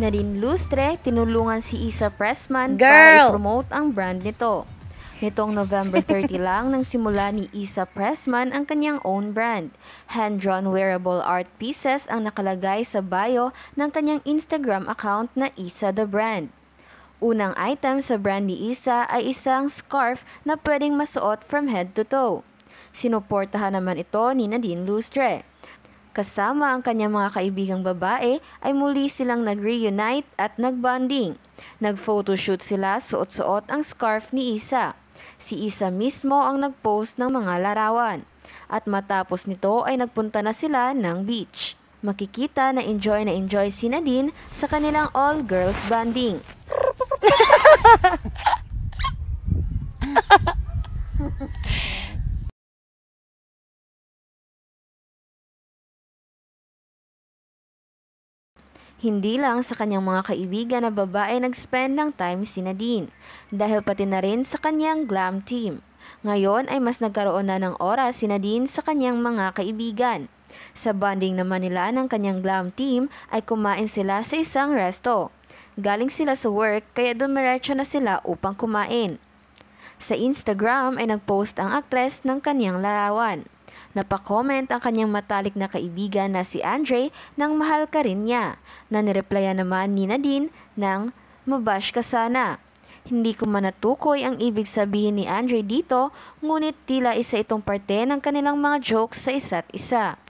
na lustre tinulungan si Isa Pressman Girl! para i-promote ang brand nito. Nitong November 30 lang nang simula ni Isa Pressman ang kanyang own brand. Hand-drawn wearable art pieces ang nakalagay sa bio ng kanyang Instagram account na Isa The Brand. Unang item sa brand ni Isa ay isang scarf na pwedeng masuot from head to toe. Sinuportahan naman ito ni Nadine Lustre. Kasama ang kanyang mga kaibigang babae ay muli silang nag-reunite at nag-bonding. Nag-photoshoot sila suot-suot ang scarf ni Isa. Si Isa mismo ang nag-post ng mga larawan. At matapos nito ay nagpunta na sila ng beach. Makikita na enjoy na enjoy si Nadine sa kanilang all-girls bonding. Hindi lang sa kanyang mga kaibigan na babae nag-spend ng time si Nadine, dahil pati na rin sa kanyang glam team. Ngayon ay mas nagkaroon na ng oras si Nadine sa kanyang mga kaibigan. Sa bonding naman nila ng kanyang glam team ay kumain sila sa isang resto. Galing sila sa work kaya dumiretso na sila upang kumain. Sa Instagram ay nagpost ang aktres ng kanyang larawan. Napakomment ang kanyang matalik na kaibigan na si Andre nang mahal ka rin niya, na nireplyan naman ni Nadine ng mabash ka sana. Hindi ko manatukoy ang ibig sabihin ni Andre dito, ngunit tila isa itong parte ng kanilang mga jokes sa isa't isa.